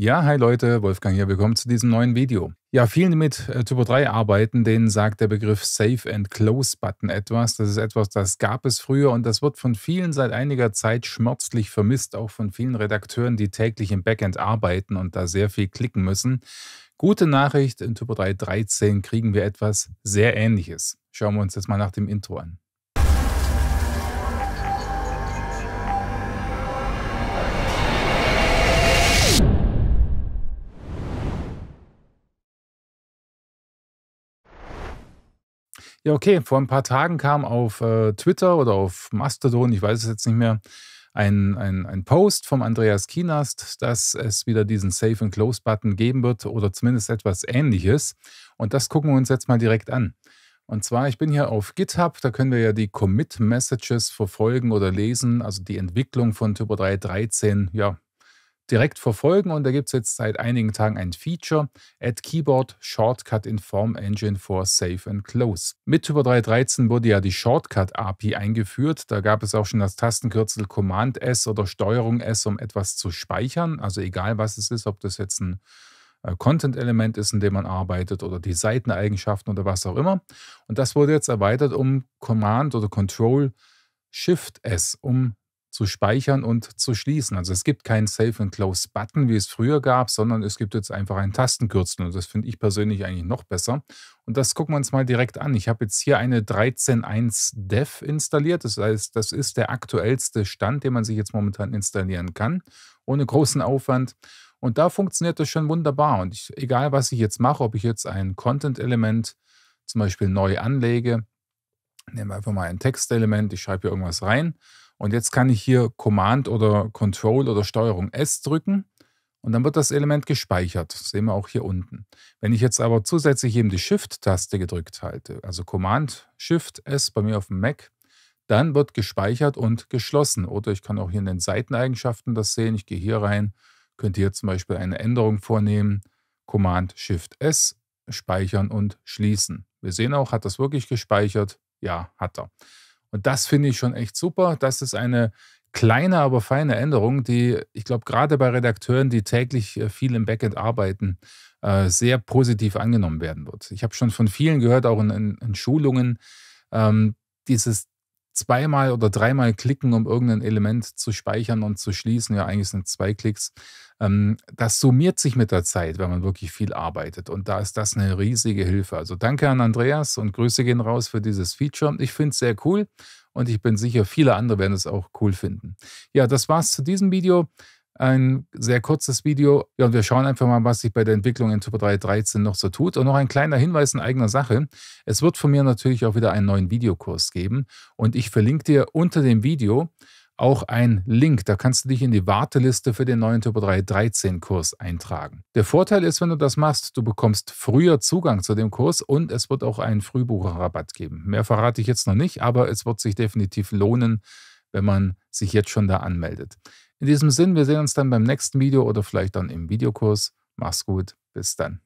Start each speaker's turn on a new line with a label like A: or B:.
A: Ja, hi Leute, Wolfgang hier, willkommen zu diesem neuen Video. Ja, vielen, die mit äh, Typo 3 arbeiten, denen sagt der Begriff Save and Close Button etwas. Das ist etwas, das gab es früher und das wird von vielen seit einiger Zeit schmerzlich vermisst, auch von vielen Redakteuren, die täglich im Backend arbeiten und da sehr viel klicken müssen. Gute Nachricht, in Typo 3.13 kriegen wir etwas sehr ähnliches. Schauen wir uns das mal nach dem Intro an. Ja, okay. Vor ein paar Tagen kam auf äh, Twitter oder auf Mastodon, ich weiß es jetzt nicht mehr, ein, ein, ein Post vom Andreas Kienast, dass es wieder diesen Save and Close Button geben wird oder zumindest etwas ähnliches. Und das gucken wir uns jetzt mal direkt an. Und zwar, ich bin hier auf GitHub, da können wir ja die Commit Messages verfolgen oder lesen, also die Entwicklung von Typo 3.13, ja, direkt verfolgen. Und da gibt es jetzt seit einigen Tagen ein Feature, Add Keyboard Shortcut in Form Engine for Safe and Close. Mit über 3.13 wurde ja die Shortcut-API eingeführt. Da gab es auch schon das Tastenkürzel Command S oder Steuerung S, um etwas zu speichern. Also egal was es ist, ob das jetzt ein äh, Content-Element ist, in dem man arbeitet oder die Seiteneigenschaften oder was auch immer. Und das wurde jetzt erweitert um Command oder Control Shift S, um zu speichern und zu schließen. Also es gibt keinen Save and Close Button, wie es früher gab, sondern es gibt jetzt einfach einen Tastenkürzel und das finde ich persönlich eigentlich noch besser. Und das gucken wir uns mal direkt an. Ich habe jetzt hier eine 13.1 Dev installiert, das heißt, das ist der aktuellste Stand, den man sich jetzt momentan installieren kann, ohne großen Aufwand. Und da funktioniert das schon wunderbar. Und ich, egal, was ich jetzt mache, ob ich jetzt ein Content-Element zum Beispiel neu anlege Nehmen wir einfach mal ein Textelement, ich schreibe hier irgendwas rein. Und jetzt kann ich hier Command oder Control oder Steuerung S drücken und dann wird das Element gespeichert. Das sehen wir auch hier unten. Wenn ich jetzt aber zusätzlich eben die Shift-Taste gedrückt halte, also Command Shift S bei mir auf dem Mac, dann wird gespeichert und geschlossen. Oder ich kann auch hier in den Seiteneigenschaften das sehen. Ich gehe hier rein, könnte hier zum Beispiel eine Änderung vornehmen. Command Shift S speichern und schließen. Wir sehen auch, hat das wirklich gespeichert? Ja, hat er. Und das finde ich schon echt super. Das ist eine kleine, aber feine Änderung, die ich glaube, gerade bei Redakteuren, die täglich äh, viel im Backend arbeiten, äh, sehr positiv angenommen werden wird. Ich habe schon von vielen gehört, auch in, in Schulungen, ähm, dieses zweimal oder dreimal klicken, um irgendein Element zu speichern und zu schließen. Ja, eigentlich sind es zwei Klicks. Ähm, das summiert sich mit der Zeit, wenn man wirklich viel arbeitet. Und da ist das eine riesige Hilfe. Also danke an Andreas und Grüße gehen raus für dieses Feature. Ich finde es sehr cool und ich bin sicher, viele andere werden es auch cool finden. Ja, das war's zu diesem Video ein sehr kurzes Video. Ja, und wir schauen einfach mal, was sich bei der Entwicklung in Typo 3.13 noch so tut. Und noch ein kleiner Hinweis in eigener Sache. Es wird von mir natürlich auch wieder einen neuen Videokurs geben. Und ich verlinke dir unter dem Video auch einen Link. Da kannst du dich in die Warteliste für den neuen Turbo 313 Kurs eintragen. Der Vorteil ist, wenn du das machst, du bekommst früher Zugang zu dem Kurs und es wird auch einen Frühbucherrabatt geben. Mehr verrate ich jetzt noch nicht, aber es wird sich definitiv lohnen, wenn man sich jetzt schon da anmeldet. In diesem Sinn, wir sehen uns dann beim nächsten Video oder vielleicht dann im Videokurs. Mach's gut, bis dann.